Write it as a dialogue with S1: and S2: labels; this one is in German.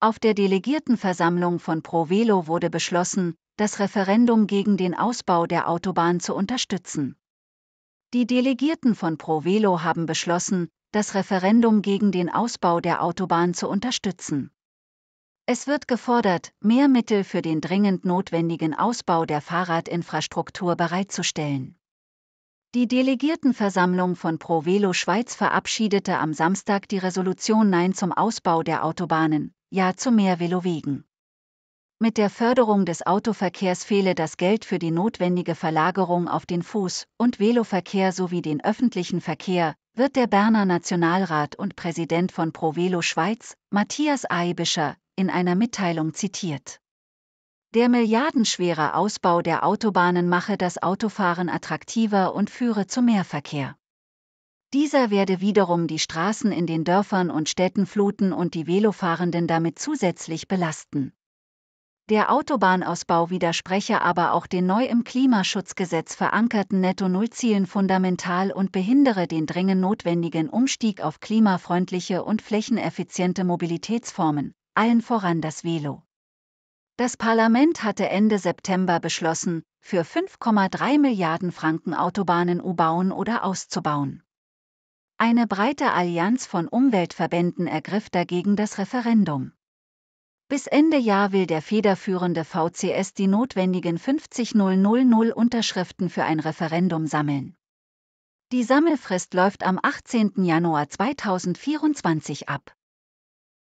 S1: Auf der Delegiertenversammlung von Provelo wurde beschlossen, das Referendum gegen den Ausbau der Autobahn zu unterstützen. Die Delegierten von Provelo haben beschlossen, das Referendum gegen den Ausbau der Autobahn zu unterstützen. Es wird gefordert, mehr Mittel für den dringend notwendigen Ausbau der Fahrradinfrastruktur bereitzustellen. Die Delegiertenversammlung von Provelo Schweiz verabschiedete am Samstag die Resolution Nein zum Ausbau der Autobahnen, ja zu mehr Velowegen. Mit der Förderung des Autoverkehrs fehle das Geld für die notwendige Verlagerung auf den Fuß- und Veloverkehr sowie den öffentlichen Verkehr, wird der Berner Nationalrat und Präsident von Pro Velo Schweiz, Matthias Aibischer, in einer Mitteilung zitiert. Der milliardenschwere Ausbau der Autobahnen mache das Autofahren attraktiver und führe zu mehr Verkehr. Dieser werde wiederum die Straßen in den Dörfern und Städten fluten und die Velofahrenden damit zusätzlich belasten. Der Autobahnausbau widerspreche aber auch den neu im Klimaschutzgesetz verankerten Netto-Null-Zielen fundamental und behindere den dringend notwendigen Umstieg auf klimafreundliche und flächeneffiziente Mobilitätsformen, allen voran das Velo. Das Parlament hatte Ende September beschlossen, für 5,3 Milliarden Franken Autobahnen U-Bauen oder auszubauen. Eine breite Allianz von Umweltverbänden ergriff dagegen das Referendum. Bis Ende Jahr will der federführende VCS die notwendigen 50.000 Unterschriften für ein Referendum sammeln. Die Sammelfrist läuft am 18. Januar 2024 ab.